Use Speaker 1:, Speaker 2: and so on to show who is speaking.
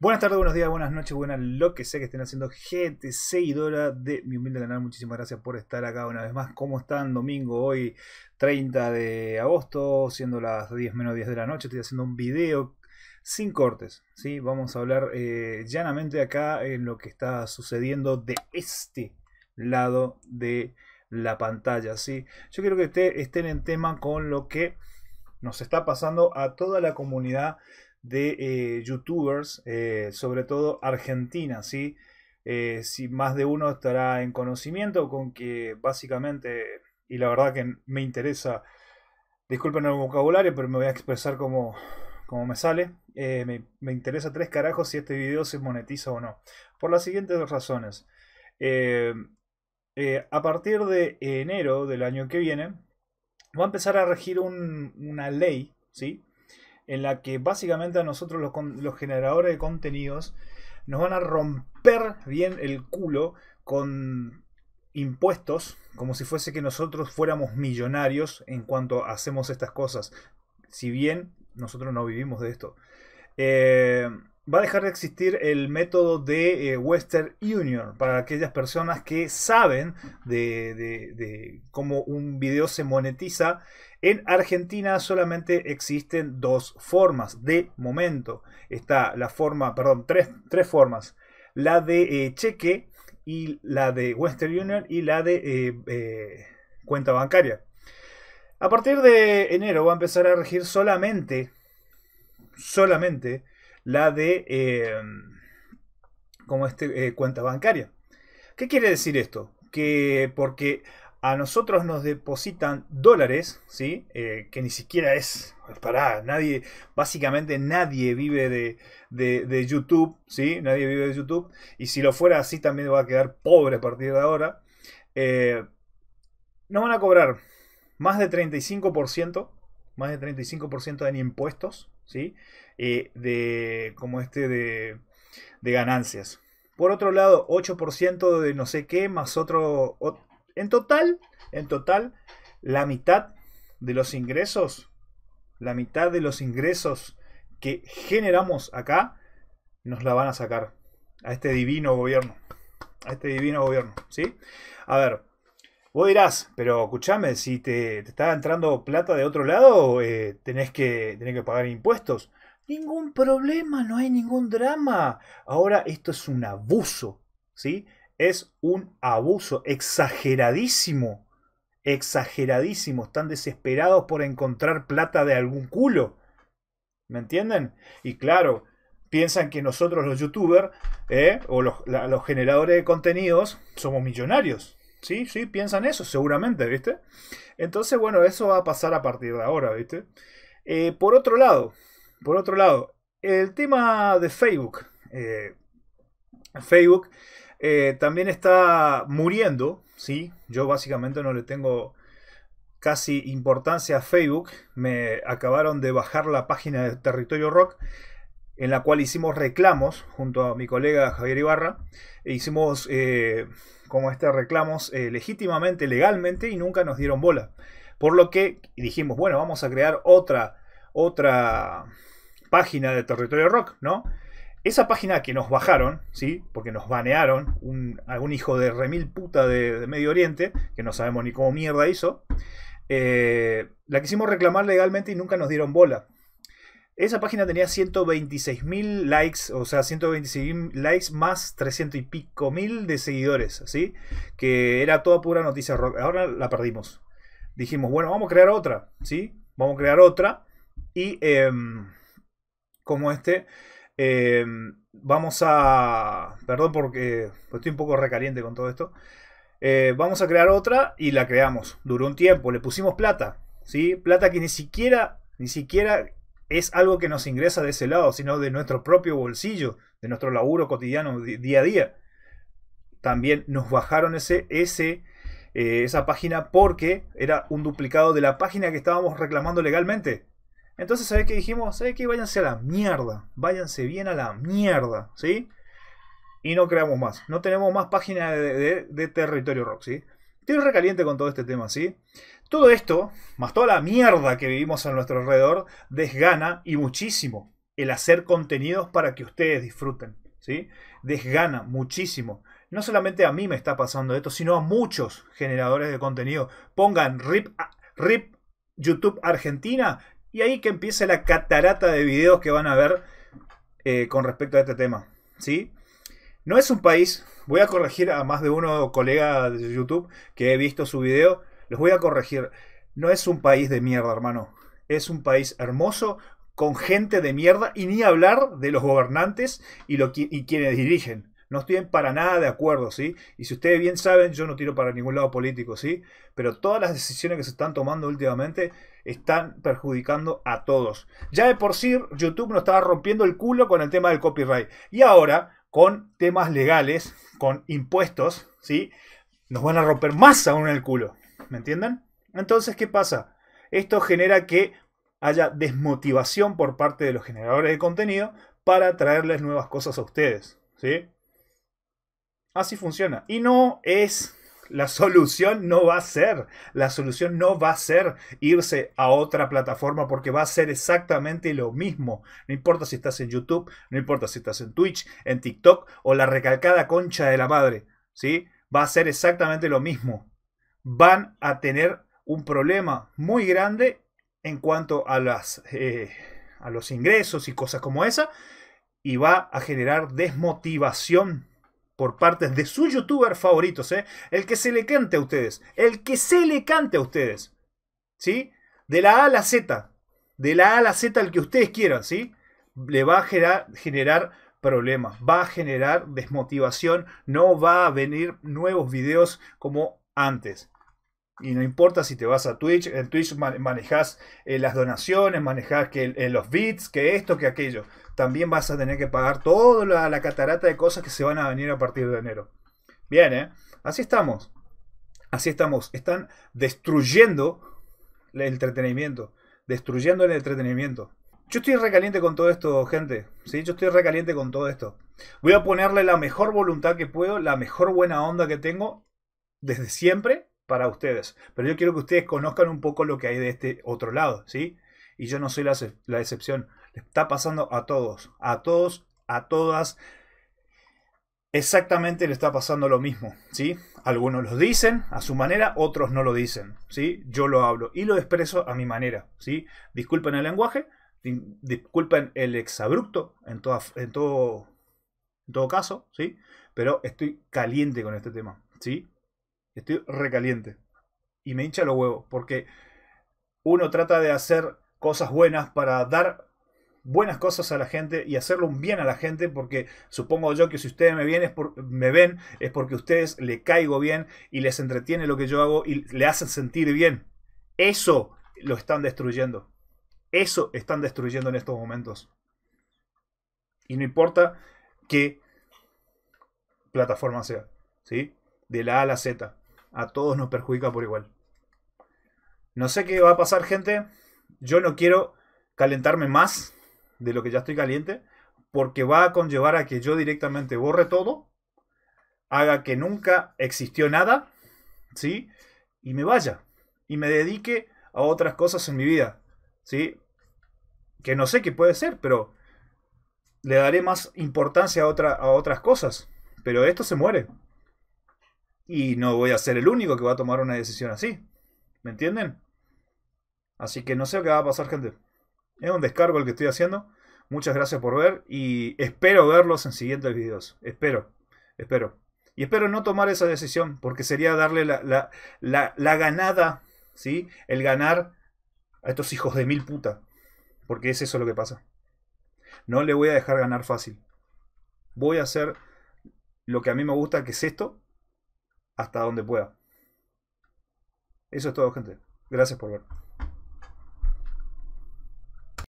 Speaker 1: Buenas tardes, buenos días, buenas noches, buenas lo que sea que estén haciendo gente seguidora de mi humilde canal. Muchísimas gracias por estar acá una vez más. ¿Cómo están? Domingo, hoy 30 de agosto, siendo las 10 menos 10 de la noche, estoy haciendo un video sin cortes. ¿sí? Vamos a hablar eh, llanamente acá en lo que está sucediendo de este lado de la pantalla. ¿sí? Yo quiero que estén en tema con lo que nos está pasando a toda la comunidad de eh, youtubers, eh, sobre todo Argentina, ¿sí? Eh, si más de uno estará en conocimiento con que básicamente, y la verdad que me interesa, disculpen el vocabulario, pero me voy a expresar como, como me sale, me, interesa tres carajos si este video se monetiza o no. Por las siguientes razones. a partir de enero del año que viene, va a empezar a regir una ley, ¿sí? en la que básicamente a nosotros los, los generadores de contenidos nos van a romper bien el culo con impuestos, como si fuese que nosotros fuéramos millonarios en cuanto hacemos estas cosas. Si bien nosotros no vivimos de esto. Eh, va a dejar de existir el método de eh, Western Union para aquellas personas que saben de, de, cómo un video se monetiza en Argentina solamente existen dos formas de momento. Está la forma, perdón, tres, tres formas. La de eh, cheque y la de Western Union y la de eh, eh, cuenta bancaria. A partir de enero va a empezar a regir solamente, solamente la de como este, cuenta bancaria. ¿Qué quiere decir esto? Que porque a nosotros nos depositan dólares, ¿sí? Eh, que ni siquiera es, pues, para nadie, básicamente nadie vive de, YouTube, ¿sí? Nadie vive de YouTube, y si lo fuera así también va a quedar pobre a partir de ahora. Eh, nos van a cobrar más de 35%, más de 35% en impuestos, ¿sí? Eh, de, como este de, de ganancias. Por otro lado, 8% de no sé qué, más otro, en total, en total, la mitad de los ingresos, la mitad de los ingresos que generamos acá, nos la van a sacar a este divino gobierno. A este divino gobierno, ¿sí? A ver, vos dirás, pero escuchame, si te, está entrando plata de otro lado, eh, tenés, que, tenés que pagar impuestos. Ningún problema, no hay ningún drama. Ahora, esto es un abuso, ¿sí? es un abuso exageradísimo. Exageradísimo. Están desesperados por encontrar plata de algún culo. ¿Me entienden? Y claro, piensan que nosotros los youtubers eh, o los, generadores de contenidos somos millonarios. Sí, sí, piensan eso, seguramente, ¿viste? Entonces, bueno, eso va a pasar a partir de ahora, ¿viste? Eh, por otro lado, por otro lado, el tema de Facebook. Eh, Facebook eh, también está muriendo, ¿sí? Yo básicamente no le tengo casi importancia a Facebook. Me acabaron de bajar la página de Territorio Rock, en la cual hicimos reclamos junto a mi colega Javier Ibarra. E hicimos eh, como este reclamos eh, legítimamente, legalmente, y nunca nos dieron bola. Por lo que dijimos, bueno, vamos a crear otra, otra página de Territorio Rock, ¿no? Esa página que nos bajaron, ¿sí? Porque nos banearon un, algún hijo de remil puta de, Medio Oriente, que no sabemos ni cómo mierda hizo, eh, la quisimos reclamar legalmente y nunca nos dieron bola. Esa página tenía 126.000 likes, o sea, 126.000 likes más 300 y pico mil de seguidores, ¿sí? Que era toda pura noticia rock. Ahora la perdimos. Dijimos, bueno, vamos a crear otra, ¿sí? Vamos a crear otra. Y em, como este, Em, vamos a... Perdón porque estoy un poco recaliente con todo esto. Eh, vamos a crear otra y la creamos. Duró un tiempo, le pusimos plata. ¿sí? Plata que ni siquiera, ni siquiera es algo que nos ingresa de ese lado, sino de nuestro propio bolsillo, de nuestro laburo cotidiano, día a día. También nos bajaron ese, eh, esa página porque era un duplicado de la página que estábamos reclamando legalmente. Entonces, ¿sabes qué dijimos? ¿Sabes qué? Váyanse a la mierda. Váyanse bien a la mierda, ¿sí? Y no creamos más. No tenemos más páginas de, Territorio Rock, ¿sí? Estoy recaliente con todo este tema, ¿sí? Todo esto, más toda la mierda que vivimos a nuestro alrededor, desgana y muchísimo el hacer contenidos para que ustedes disfruten, ¿sí? Desgana muchísimo. No solamente a mí me está pasando esto, sino a muchos generadores de contenido. Pongan RIP, RIP YouTube Argentina y ahí que empieza la catarata de videos que van a ver eh, con respecto a este tema. ¿Sí? No es un país, voy a corregir a más de uno colega de YouTube que he visto su video, los voy a corregir. No es un país de mierda, hermano. Es un país hermoso, con gente de mierda, y ni hablar de los gobernantes y, lo, y quienes dirigen. No estoy para nada de acuerdo, ¿sí? Y si ustedes bien saben, yo no tiro para ningún lado político, ¿sí? Pero todas las decisiones que se están tomando últimamente están perjudicando a todos. Ya de por sí, YouTube nos estaba rompiendo el culo con el tema del copyright. Y ahora, con temas legales, con impuestos, ¿sí? Nos van a romper más aún el culo. ¿Me entienden? Entonces, ¿qué pasa? Esto genera que haya desmotivación por parte de los generadores de contenido para traerles nuevas cosas a ustedes. ¿Sí? Así funciona. Y no es la solución no va a ser, la solución no va a ser irse a otra plataforma porque va a ser exactamente lo mismo. No importa si estás en YouTube, no importa si estás en Twitch, en TikTok o la recalcada concha de la madre, ¿sí? Va a ser exactamente lo mismo. Van a tener un problema muy grande en cuanto a, las, eh, a los ingresos y cosas como esa y va a generar desmotivación por parte de su youtuber favoritos, ¿eh? el que se le cante a ustedes, el que se le cante a ustedes, ¿sí? De la A a la Z, de la A a la Z al que ustedes quieran, ¿sí? Le va a generar problemas, va a generar desmotivación, no va a venir nuevos videos como antes. Y no importa si te vas a Twitch, en Twitch manejas eh, las donaciones, manejas que, eh, los bits, que esto, que aquello. También vas a tener que pagar toda la, catarata de cosas que se van a venir a partir de enero. Bien, ¿eh? Así estamos. Así estamos. Están destruyendo el entretenimiento. Destruyendo el entretenimiento. Yo estoy recaliente con todo esto, gente. ¿sí? Yo estoy recaliente con todo esto. Voy a ponerle la mejor voluntad que puedo, la mejor buena onda que tengo desde siempre para ustedes. Pero yo quiero que ustedes conozcan un poco lo que hay de este otro lado, ¿sí? Y yo no soy la, excepción. Le está pasando a todos, a todos, a todas. Exactamente le está pasando lo mismo, ¿sí? Algunos lo dicen a su manera, otros no lo dicen, ¿sí? Yo lo hablo y lo expreso a mi manera, ¿sí? Disculpen el lenguaje, disculpen el exabrupto en, toda, en, todo, en todo caso, ¿sí? Pero estoy caliente con este tema, ¿sí? Estoy recaliente. Y me hincha los huevos. Porque uno trata de hacer cosas buenas para dar buenas cosas a la gente y hacerlo un bien a la gente, porque supongo yo que si ustedes me, ven es, porque a ustedes le caigo bien y les entretiene lo que yo hago y le hacen sentir bien. Eso lo están destruyendo. Eso están destruyendo en estos momentos. Y no importa qué plataforma sea, ¿sí? De la A a la Z a todos nos perjudica por igual. No sé qué va a pasar, gente. Yo no quiero calentarme más de lo que ya estoy caliente, porque va a conllevar a que yo directamente borre todo, haga que nunca existió nada, ¿sí? Y me vaya, y me dedique a otras cosas en mi vida, ¿sí? Que no sé qué puede ser, pero le daré más importancia a, otra, a otras cosas. Pero esto se muere. Y no voy a ser el único que va a tomar una decisión así. ¿Me entienden? Así que no sé qué va a pasar, gente. Es un descargo el que estoy haciendo. Muchas gracias por ver y espero verlos en siguientes videos. Espero, espero. Y espero no tomar esa decisión porque sería darle la, la ganada, ¿sí? El ganar a estos hijos de mil puta. Porque es eso lo que pasa. No le voy a dejar ganar fácil. Voy a hacer lo que a mí me gusta, que es esto, hasta donde pueda. Eso es todo, gente. Gracias por ver.